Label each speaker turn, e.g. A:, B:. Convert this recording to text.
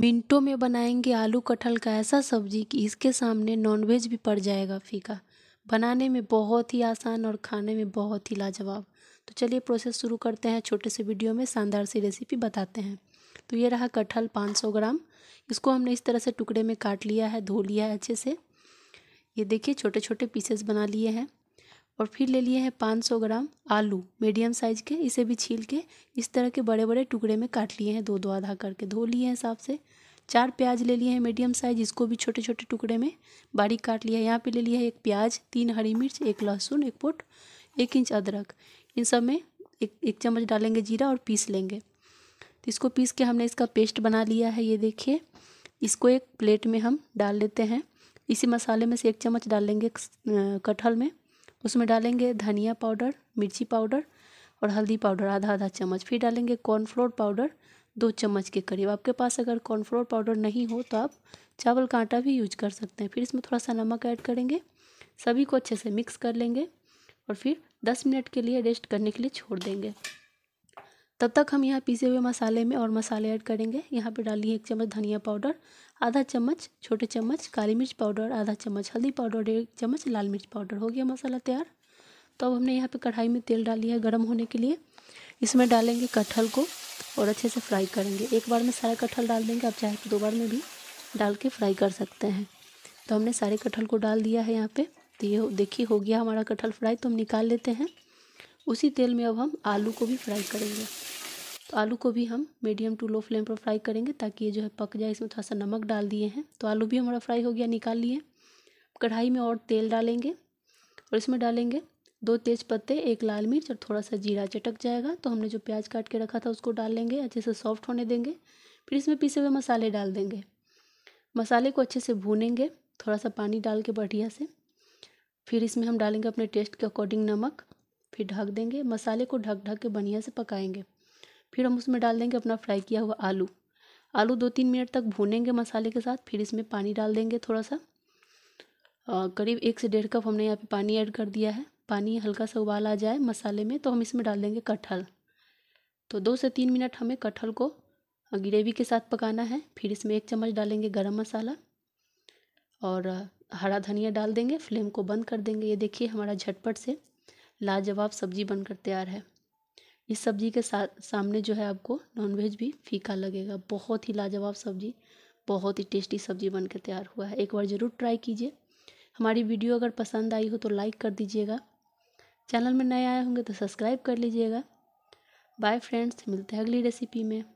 A: मिनटों में बनाएंगे आलू कटहल का ऐसा सब्जी कि इसके सामने नॉनवेज भी पड़ जाएगा फीका बनाने में बहुत ही आसान और खाने में बहुत ही लाजवाब तो चलिए प्रोसेस शुरू करते हैं छोटे से वीडियो में शानदार सी रेसिपी बताते हैं तो ये रहा कटहल 500 ग्राम इसको हमने इस तरह से टुकड़े में काट लिया है धो लिया है अच्छे से ये देखिए छोटे छोटे पीसेस बना लिए हैं और फिर ले लिए हैं 500 ग्राम आलू मीडियम साइज के इसे भी छील के इस तरह के बड़े बड़े टुकड़े में काट लिए हैं दो दो आधा करके धो लिए हैं हिसाब से चार प्याज ले लिए हैं मीडियम साइज इसको भी छोटे छोटे टुकड़े में बारीक काट लिया है यहाँ पे ले लिया है एक प्याज तीन हरी मिर्च एक लहसुन एक पोट एक इंच अदरक इन सब में एक एक चम्मच डालेंगे जीरा और पीस लेंगे तो इसको पीस के हमने इसका पेस्ट बना लिया है ये देखिए इसको एक प्लेट में हम डाल लेते हैं इसी मसाले में से एक चम्मच डाल लेंगे कटहल में उसमें डालेंगे धनिया पाउडर मिर्ची पाउडर और हल्दी पाउडर आधा आधा चम्मच फिर डालेंगे कॉर्नफ्लोर पाउडर दो चम्मच के करीब आपके पास अगर कॉर्नफ्लोर पाउडर नहीं हो तो आप चावल का आटा भी यूज कर सकते हैं फिर इसमें थोड़ा सा नमक ऐड करेंगे सभी को अच्छे से मिक्स कर लेंगे और फिर दस मिनट के लिए रेस्ट करने के लिए छोड़ देंगे तब तक हम यहाँ पीसे हुए मसाले में और मसाले ऐड करेंगे यहाँ पे डालिए एक चम्मच धनिया पाउडर आधा चम्मच छोटे चम्मच काली मिर्च पाउडर आधा चम्मच हल्दी पाउडर एक चम्मच लाल मिर्च पाउडर हो गया मसाला तैयार तो अब हमने यहाँ पे कढ़ाई में तेल डाली है गर्म होने के लिए इसमें डालेंगे कटहल को और अच्छे से फ्राई करेंगे एक बार में सारा कटहल डाल देंगे आप चाहे तो दो बार में भी डाल के फ्राई कर सकते हैं तो हमने सारे कटहल को डाल दिया है यहाँ पर तो ये देखिए हो गया हमारा कटहल फ्राई तो हम निकाल लेते हैं उसी तेल में अब हम आलू को भी फ्राई करेंगे तो आलू को भी हम मीडियम टू लो फ्लेम पर फ्राई करेंगे ताकि ये जो है पक जाए इसमें थोड़ा सा नमक डाल दिए हैं तो आलू भी हमारा फ्राई हो गया निकाल लिए कढ़ाई में और तेल डालेंगे और इसमें डालेंगे दो तेज पत्ते एक लाल मिर्च और थोड़ा सा जीरा चटक जाएगा तो हमने जो प्याज काट के रखा था उसको डाल लेंगे अच्छे से सॉफ्ट होने देंगे फिर इसमें पीसे हुए मसाले डाल देंगे मसाले को अच्छे से भूनेंगे थोड़ा सा पानी डाल के बढ़िया से फिर इसमें हम डालेंगे अपने टेस्ट के अकॉर्डिंग नमक फिर ढक देंगे मसाले को ढक ढक के बढ़िया से पकाएंगे फिर हम उसमें डाल देंगे अपना फ्राई किया हुआ आलू आलू दो तीन मिनट तक भूनेंगे मसाले के साथ फिर इसमें पानी डाल देंगे थोड़ा सा करीब एक से डेढ़ कप हमने यहाँ पे पानी ऐड कर दिया है पानी हल्का सा उबाल आ जाए मसाले में तो हम इसमें डाल देंगे कटहल तो दो से तीन मिनट हमें कटहल को ग्रेवी के साथ पकाना है फिर इसमें एक चम्मच डालेंगे गरम मसाला और हरा धनिया डाल देंगे फ्लेम को बंद कर देंगे ये देखिए हमारा झटपट से लाजवाब सब्जी बनकर तैयार है इस सब्जी के साथ सामने जो है आपको नॉनवेज भी फीका लगेगा बहुत ही लाजवाब सब्जी बहुत ही टेस्टी सब्जी बन के तैयार हुआ है एक बार ज़रूर ट्राई कीजिए हमारी वीडियो अगर पसंद आई हो तो लाइक कर दीजिएगा चैनल में नए आए होंगे तो सब्सक्राइब कर लीजिएगा बाय फ्रेंड्स मिलते हैं अगली रेसिपी में